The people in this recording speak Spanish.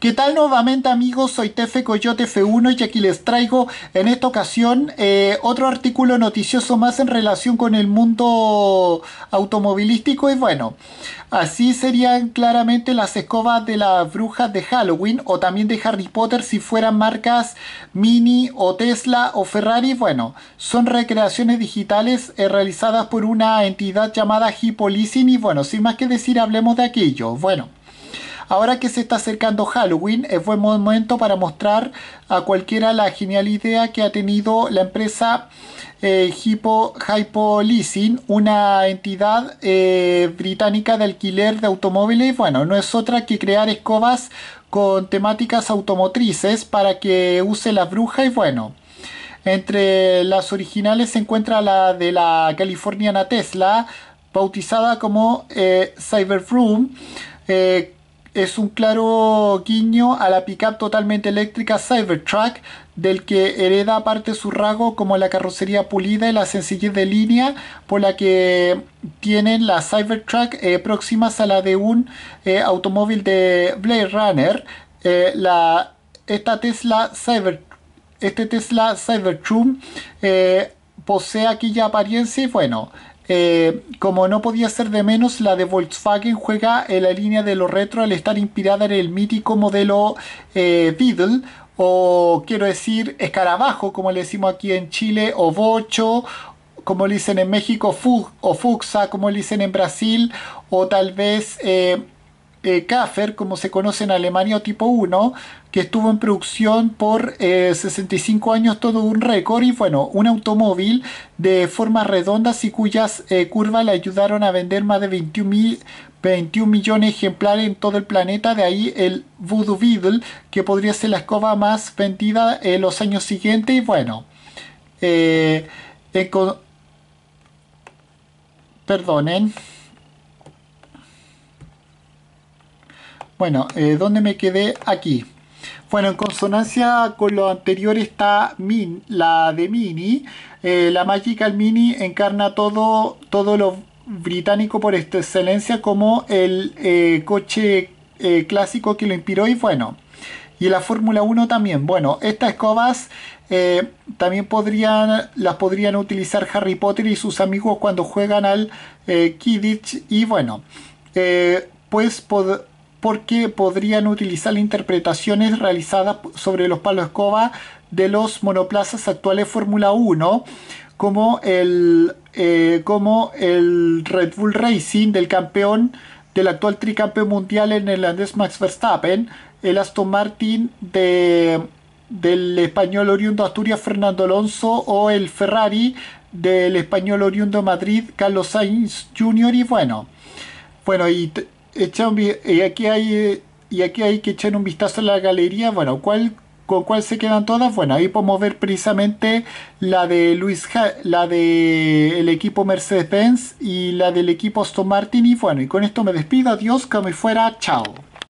¿Qué tal nuevamente amigos? Soy Tefe Coyote F1 y aquí les traigo en esta ocasión eh, otro artículo noticioso más en relación con el mundo automovilístico y bueno, así serían claramente las escobas de las brujas de Halloween o también de Harry Potter si fueran marcas Mini o Tesla o Ferrari, bueno, son recreaciones digitales eh, realizadas por una entidad llamada Hippolysin y bueno, sin más que decir hablemos de aquello, bueno. Ahora que se está acercando Halloween, es buen momento para mostrar a cualquiera la genial idea que ha tenido la empresa Hypo, eh, Leasing, una entidad eh, británica de alquiler de automóviles. Bueno, no es otra que crear escobas con temáticas automotrices para que use la bruja. y bueno. Entre las originales se encuentra la de la californiana Tesla, bautizada como eh, Cyber es un claro guiño a la pickup totalmente eléctrica Cybertruck, del que hereda parte su rasgo como la carrocería pulida y la sencillez de línea por la que tienen la Cybertruck eh, próximas a la de un eh, automóvil de Blade Runner. Eh, la, esta Tesla Cyber, este Tesla Cybertruck posee aquella apariencia y bueno, eh, como no podía ser de menos, la de Volkswagen juega en la línea de lo retro al estar inspirada en el mítico modelo eh, Beetle, o quiero decir escarabajo, como le decimos aquí en Chile, o bocho, como le dicen en México, o fuxa, como le dicen en Brasil, o tal vez eh, eh, como se conoce en Alemania, tipo 1, que estuvo en producción por 65 eh, años, todo un récord, y bueno, un automóvil de formas redondas y cuyas eh, curvas le ayudaron a vender más de 21, 21 millones de ejemplares en todo el planeta, de ahí el Voodoo Beetle, que podría ser la escoba más vendida en los años siguientes, y bueno, eh, perdonen. Bueno, eh, ¿dónde me quedé? Aquí. Bueno, en consonancia con lo anterior está Min, la de Mini. Eh, la Magical Mini encarna todo, todo lo británico por excelencia como el eh, coche clásico que lo inspiró y bueno. Y la Fórmula 1 también. Bueno, estas escobas también podrían, las podrían utilizar Harry Potter y sus amigos cuando juegan al Kidditch. Y bueno, pues porque podrían utilizar interpretaciones realizadas sobre los palos escoba de los monoplazas actuales Fórmula 1, como el, eh, como el Red Bull Racing del campeón, del actual tricampeón mundial en holandés Max Verstappen, el Aston Martin de, del español oriundo Asturias Fernando Alonso o el Ferrari del español oriundo Madrid Carlos Sainz Jr. y bueno, bueno, y eh, eh, y aquí hay eh, y aquí hay que echar un vistazo a la galería. Bueno, ¿cuál, ¿con cuál se quedan todas? Bueno, ahí podemos ver precisamente la de Luis la de el equipo Mercedes-Benz y la del equipo Aston Martin. Y bueno, y con esto me despido. Adiós, que me fuera. Chao.